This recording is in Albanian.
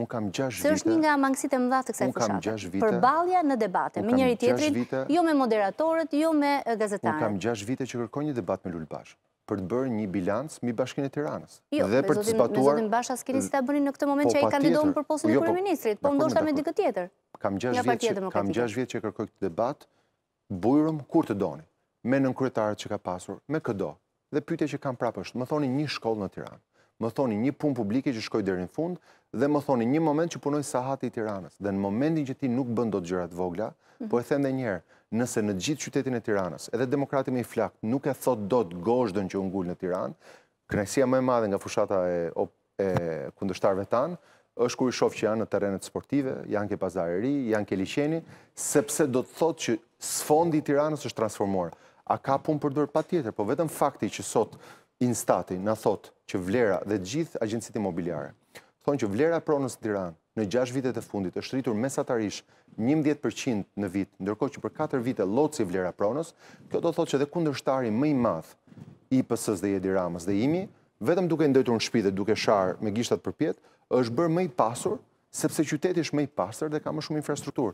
Unë kam 6 vite... Se është një nga mangësit e më dha të kësaj fëshatë. Unë kam 6 vite... Përbalja në debate, me njëri tjetrin, jo me moderatorët, jo me gazetarët. Unë kam 6 vite që kërkoj një debat me Lullë Bashë, për të bërë një bilancë mi bashkinë e Tiranës. Jo, me zotin Bashë asë si ta bërë në këtë moment po, që jo, e kandidohën për posin e kërëministrit, po, po ndoshta me dikë tjetër. Kam 6 vite që kërkoj këtë debat, bujrëm kur të doni, me nënkryetarët që ka pasur, me këdo, dhe pyte që kam prapështë, më thoni një shkollë në Tiranë më thoni një pun publike që shkoj dherën fund, dhe më thoni një moment që punoj sa hati i tiranës. Dhe në momentin që ti nuk bëndo të gjërat vogla, mhm. po e thende njerë, nëse në gjithë qytetin e tiranës, edhe demokrati me i flakë nuk e thot do të goshtën që ungull në tiranë, kënajësia më e madhe nga fushata e kundështarve tanë, është kur i shofë që janë në terenet sportive, janë ke pazareri, janë ke liqeni, sepse do të thot që sfondi i tiranës është transformuar. A ka pun përdojrë pa tjetër, po vetëm fakti që sot instati në thotë që vlera dhe gjithë agjensit imobiliare, thonë që vlera pronës në Tiran në 6 vitet e fundit është rritur mesatarish 11% në vit, ndërko që për 4 vite lotës i vlera pronës, kjo do thotë që dhe kundërshtari më i madhë i pësës dhe i ramës dhe imi, vetëm duke ndëjtur në shpide, duke sharë me gishtat për pjetë, është bërë më i pasur, sepse qyteti është më i pasur dhe ka më shumë infrastrukturë.